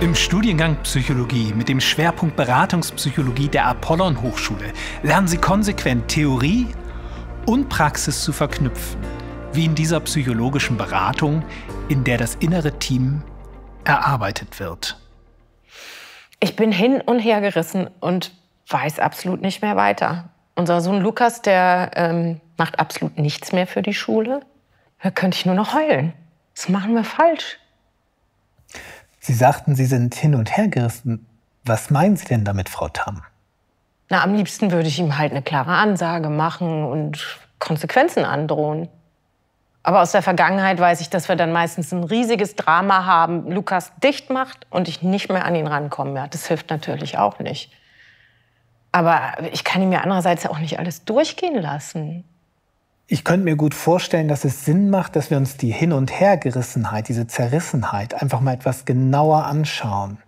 Im Studiengang Psychologie mit dem Schwerpunkt Beratungspsychologie der Apollon Hochschule lernen Sie konsequent Theorie und Praxis zu verknüpfen, wie in dieser psychologischen Beratung, in der das innere Team erarbeitet wird. Ich bin hin und her gerissen und weiß absolut nicht mehr weiter. Unser Sohn Lukas, der ähm, macht absolut nichts mehr für die Schule. Da könnte ich nur noch heulen. Das machen wir falsch. Sie sagten, Sie sind hin und her gerissen. Was meinen Sie denn damit, Frau Tam? Na, am liebsten würde ich ihm halt eine klare Ansage machen und Konsequenzen androhen. Aber aus der Vergangenheit weiß ich, dass wir dann meistens ein riesiges Drama haben, Lukas dicht macht und ich nicht mehr an ihn rankomme. Ja, das hilft natürlich auch nicht. Aber ich kann ihm ja andererseits auch nicht alles durchgehen lassen ich könnte mir gut vorstellen, dass es Sinn macht, dass wir uns die Hin- und Hergerissenheit, diese Zerrissenheit einfach mal etwas genauer anschauen.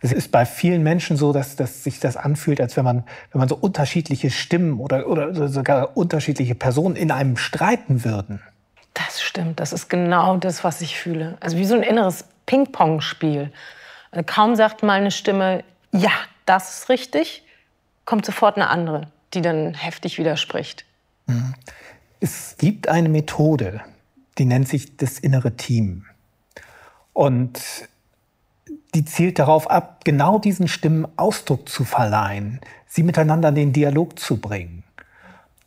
Es ist bei vielen Menschen so, dass, dass sich das anfühlt, als wenn man, wenn man so unterschiedliche Stimmen oder, oder sogar unterschiedliche Personen in einem streiten würden. Das stimmt, das ist genau das, was ich fühle. Also wie so ein inneres Ping-Pong-Spiel. Also kaum sagt mal eine Stimme, ja, das ist richtig, kommt sofort eine andere, die dann heftig widerspricht. Mhm. Es gibt eine Methode, die nennt sich das innere Team. Und die zielt darauf ab, genau diesen Stimmen Ausdruck zu verleihen, sie miteinander in den Dialog zu bringen.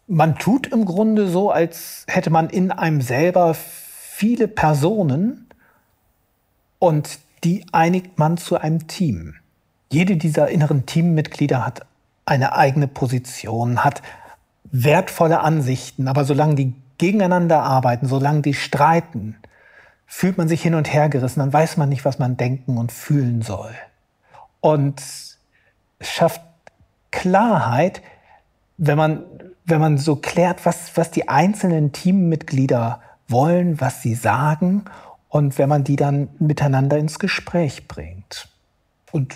Man tut im Grunde so, als hätte man in einem selber viele Personen und die einigt man zu einem Team. Jede dieser inneren Teammitglieder hat eine eigene Position, hat wertvolle Ansichten, aber solange die gegeneinander arbeiten, solange die streiten, fühlt man sich hin und her gerissen, dann weiß man nicht, was man denken und fühlen soll. Und es schafft Klarheit, wenn man, wenn man so klärt, was, was die einzelnen Teammitglieder wollen, was sie sagen und wenn man die dann miteinander ins Gespräch bringt. Und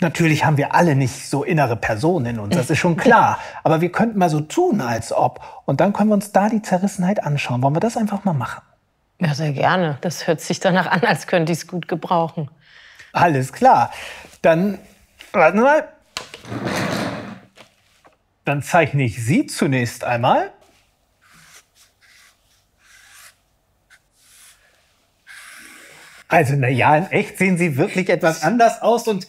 Natürlich haben wir alle nicht so innere Personen in uns, das ist schon klar. Aber wir könnten mal so tun, als ob. Und dann können wir uns da die Zerrissenheit anschauen. Wollen wir das einfach mal machen? Ja, sehr gerne. Das hört sich danach an, als könnte ich es gut gebrauchen. Alles klar. Dann, warten mal. Dann zeichne ich Sie zunächst einmal. Also, na ja, in echt sehen Sie wirklich etwas anders aus und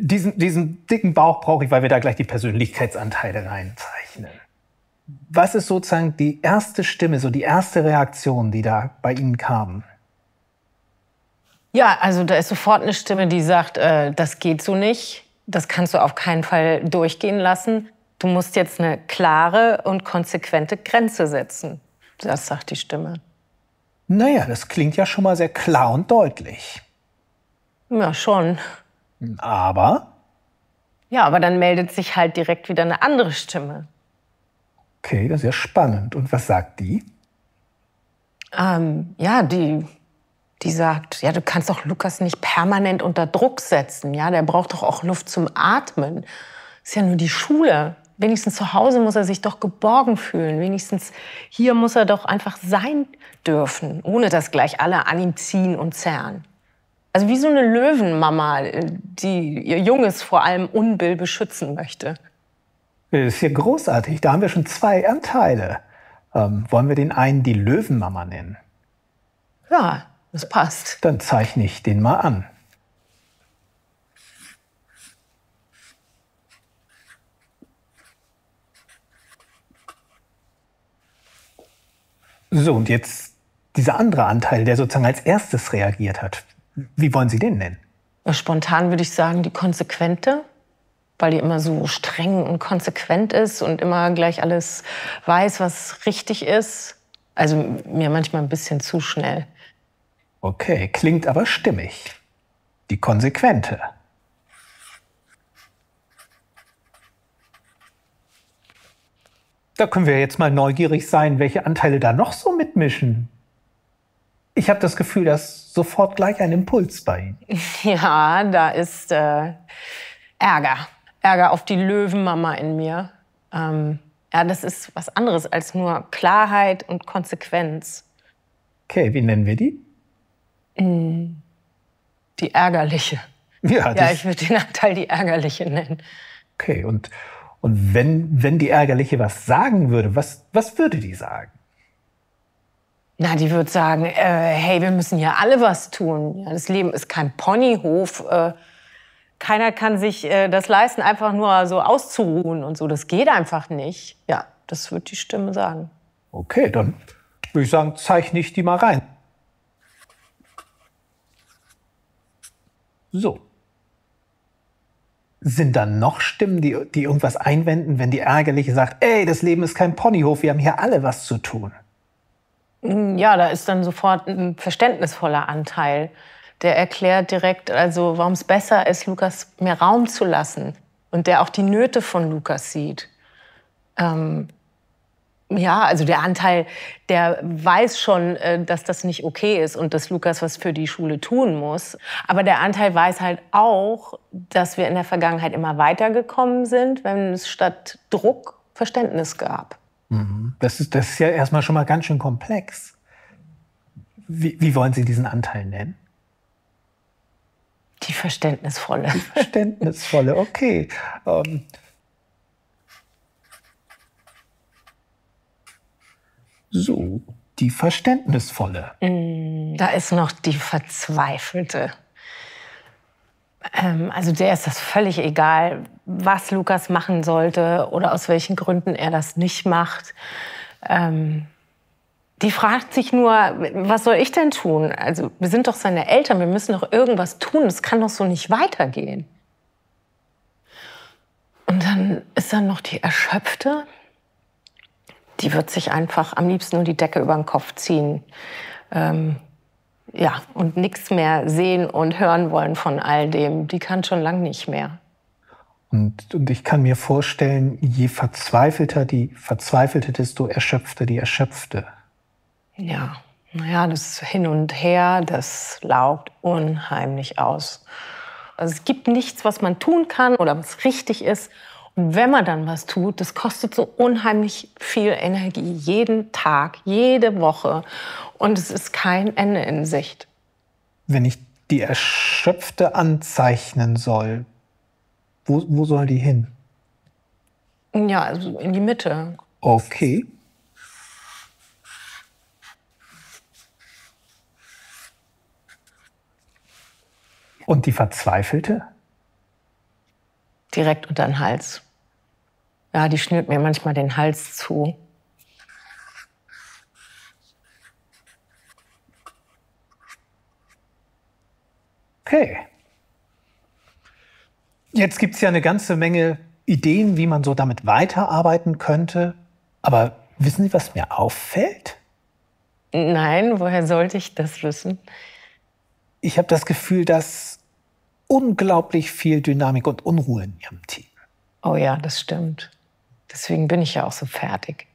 diesen, diesen dicken Bauch brauche ich, weil wir da gleich die Persönlichkeitsanteile reinzeichnen. Was ist sozusagen die erste Stimme, so die erste Reaktion, die da bei Ihnen kam? Ja, also da ist sofort eine Stimme, die sagt, äh, das geht so nicht, das kannst du auf keinen Fall durchgehen lassen. Du musst jetzt eine klare und konsequente Grenze setzen. Das sagt die Stimme. Naja, das klingt ja schon mal sehr klar und deutlich. Ja, schon. Aber? Ja, aber dann meldet sich halt direkt wieder eine andere Stimme. Okay, das ist ja spannend. Und was sagt die? Ähm, ja, die, die sagt, ja, du kannst doch Lukas nicht permanent unter Druck setzen. Ja, der braucht doch auch Luft zum Atmen. Ist ja nur die Schule. Wenigstens zu Hause muss er sich doch geborgen fühlen. Wenigstens hier muss er doch einfach sein dürfen, ohne dass gleich alle an ihm ziehen und zerren. Also wie so eine Löwenmama, die ihr Junges vor allem Unbill beschützen möchte. Das ist ja großartig. Da haben wir schon zwei Anteile. Ähm, wollen wir den einen die Löwenmama nennen? Ja, das passt. Dann zeichne ich den mal an. So, und jetzt dieser andere Anteil, der sozusagen als erstes reagiert hat. Wie wollen Sie den nennen? Äh, spontan würde ich sagen, die Konsequente, weil die immer so streng und konsequent ist und immer gleich alles weiß, was richtig ist. Also mir manchmal ein bisschen zu schnell. Okay, klingt aber stimmig. Die Konsequente. Da können wir jetzt mal neugierig sein, welche Anteile da noch so mitmischen ich habe das Gefühl, dass sofort gleich ein Impuls bei Ihnen. Ja, da ist äh, Ärger. Ärger auf die Löwenmama in mir. Ähm, ja, das ist was anderes als nur Klarheit und Konsequenz. Okay, wie nennen wir die? Mm, die ärgerliche. Ja, ja ich würde den Anteil die ärgerliche nennen. Okay, und, und wenn, wenn die ärgerliche was sagen würde, was, was würde die sagen? Na, die wird sagen, äh, hey, wir müssen hier alle was tun. Ja, das Leben ist kein Ponyhof. Äh, keiner kann sich äh, das leisten, einfach nur so auszuruhen und so. Das geht einfach nicht. Ja, das wird die Stimme sagen. Okay, dann würde ich sagen, zeichne ich die mal rein. So. Sind da noch Stimmen, die, die irgendwas einwenden, wenn die Ärgerliche sagt, ey, das Leben ist kein Ponyhof, wir haben hier alle was zu tun? Ja, da ist dann sofort ein verständnisvoller Anteil. Der erklärt direkt, also warum es besser ist, Lukas mehr Raum zu lassen und der auch die Nöte von Lukas sieht. Ähm, ja, also der Anteil, der weiß schon, äh, dass das nicht okay ist und dass Lukas was für die Schule tun muss. Aber der Anteil weiß halt auch, dass wir in der Vergangenheit immer weitergekommen sind, wenn es statt Druck Verständnis gab. Mhm. Das, ist, das ist ja erstmal schon mal ganz schön komplex. Wie, wie wollen Sie diesen Anteil nennen? Die Verständnisvolle. Die Verständnisvolle, okay. Ähm. So, die Verständnisvolle. Mm, da ist noch die Verzweifelte. Ähm, also der ist das völlig egal, was Lukas machen sollte oder aus welchen Gründen er das nicht macht. Ähm, die fragt sich nur, was soll ich denn tun? Also wir sind doch seine Eltern, wir müssen doch irgendwas tun. Es kann doch so nicht weitergehen. Und dann ist dann noch die Erschöpfte. Die wird sich einfach am liebsten nur die Decke über den Kopf ziehen. Ähm, ja, und nichts mehr sehen und hören wollen von all dem, die kann schon lang nicht mehr. Und, und ich kann mir vorstellen, je verzweifelter die Verzweifelte, desto erschöpfter die Erschöpfte. Ja, naja, das Hin und Her, das laugt unheimlich aus. Also es gibt nichts, was man tun kann oder was richtig ist, wenn man dann was tut, das kostet so unheimlich viel Energie, jeden Tag, jede Woche. Und es ist kein Ende in Sicht. Wenn ich die Erschöpfte anzeichnen soll, wo, wo soll die hin? Ja, also in die Mitte. Okay. Und die Verzweifelte? Direkt unter den Hals. Ja, die schnürt mir manchmal den Hals zu. Okay. Jetzt gibt es ja eine ganze Menge Ideen, wie man so damit weiterarbeiten könnte. Aber wissen Sie, was mir auffällt? Nein, woher sollte ich das wissen? Ich habe das Gefühl, dass unglaublich viel Dynamik und Unruhe in Ihrem Team. Oh ja, das stimmt. Deswegen bin ich ja auch so fertig.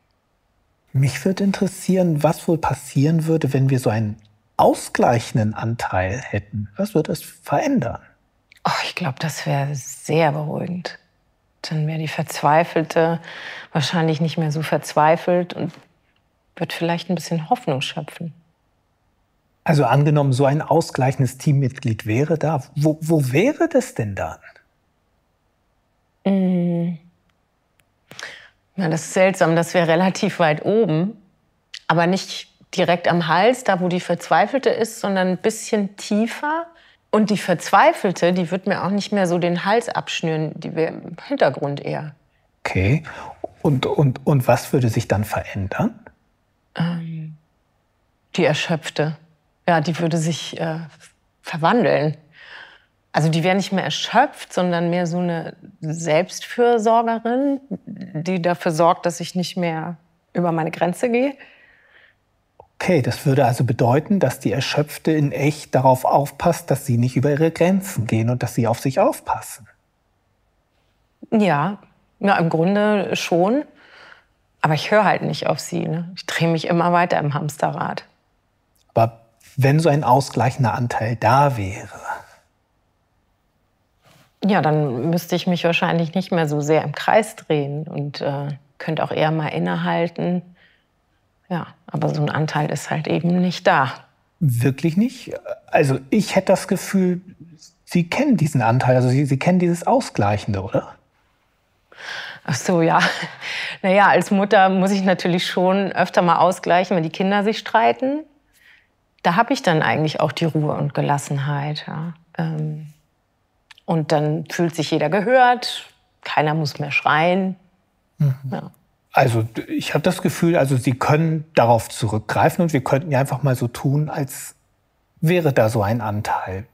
Mich würde interessieren, was wohl passieren würde, wenn wir so einen ausgleichenden Anteil hätten. Was würde es verändern? Oh, ich glaube, das wäre sehr beruhigend. Dann wäre die Verzweifelte wahrscheinlich nicht mehr so verzweifelt und wird vielleicht ein bisschen Hoffnung schöpfen. Also angenommen, so ein ausgleichendes Teammitglied wäre da, wo, wo wäre das denn dann? Mmh. Ja, das ist seltsam, das wäre relativ weit oben, aber nicht direkt am Hals, da wo die Verzweifelte ist, sondern ein bisschen tiefer. Und die Verzweifelte, die wird mir auch nicht mehr so den Hals abschnüren, die wäre im Hintergrund eher. Okay. Und, und, und was würde sich dann verändern? Ähm, die Erschöpfte. Ja, die würde sich äh, verwandeln also die wäre nicht mehr erschöpft, sondern mehr so eine Selbstfürsorgerin, die dafür sorgt, dass ich nicht mehr über meine Grenze gehe. Okay, das würde also bedeuten, dass die Erschöpfte in echt darauf aufpasst, dass sie nicht über ihre Grenzen gehen und dass sie auf sich aufpassen. Ja, ja im Grunde schon. Aber ich höre halt nicht auf sie. Ne? Ich drehe mich immer weiter im Hamsterrad. Aber wenn so ein ausgleichender Anteil da wäre, ja, dann müsste ich mich wahrscheinlich nicht mehr so sehr im Kreis drehen und äh, könnte auch eher mal innehalten. Ja, aber so ein Anteil ist halt eben nicht da. Wirklich nicht? Also ich hätte das Gefühl, Sie kennen diesen Anteil, also Sie, Sie kennen dieses Ausgleichende, oder? Ach so, ja. Naja, als Mutter muss ich natürlich schon öfter mal ausgleichen, wenn die Kinder sich streiten. Da habe ich dann eigentlich auch die Ruhe und Gelassenheit. Ja. Ähm und dann fühlt sich jeder gehört, keiner muss mehr schreien. Mhm. Ja. Also ich habe das Gefühl, also Sie können darauf zurückgreifen und wir könnten ja einfach mal so tun, als wäre da so ein Anteil.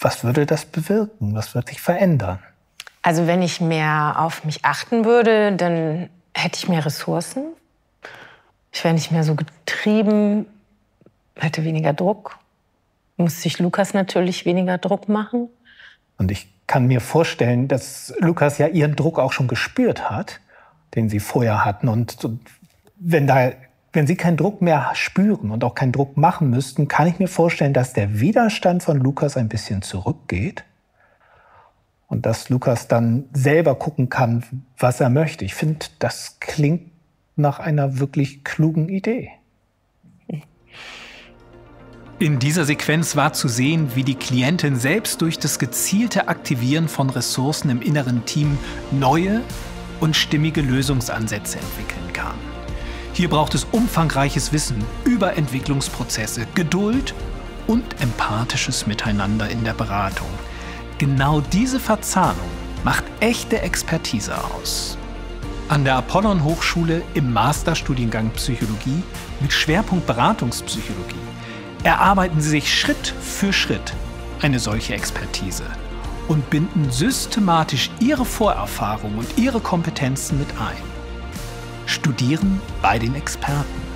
Was würde das bewirken? Was würde sich verändern? Also wenn ich mehr auf mich achten würde, dann hätte ich mehr Ressourcen. Ich wäre nicht mehr so getrieben, hätte weniger Druck muss sich Lukas natürlich weniger Druck machen. Und ich kann mir vorstellen, dass Lukas ja ihren Druck auch schon gespürt hat, den sie vorher hatten. Und, wenn, da, wenn sie keinen Druck mehr spüren und auch keinen Druck machen müssten, kann ich mir vorstellen, dass der Widerstand von Lukas ein bisschen zurückgeht. Und dass Lukas dann selber gucken kann, was er möchte. Ich finde, das klingt nach einer wirklich klugen Idee. In dieser Sequenz war zu sehen, wie die Klientin selbst durch das gezielte Aktivieren von Ressourcen im inneren Team neue und stimmige Lösungsansätze entwickeln kann. Hier braucht es umfangreiches Wissen über Entwicklungsprozesse, Geduld und empathisches Miteinander in der Beratung. Genau diese Verzahnung macht echte Expertise aus. An der Apollon Hochschule im Masterstudiengang Psychologie mit Schwerpunkt Beratungspsychologie erarbeiten sie sich Schritt für Schritt eine solche Expertise und binden systematisch ihre Vorerfahrung und ihre Kompetenzen mit ein. Studieren bei den Experten.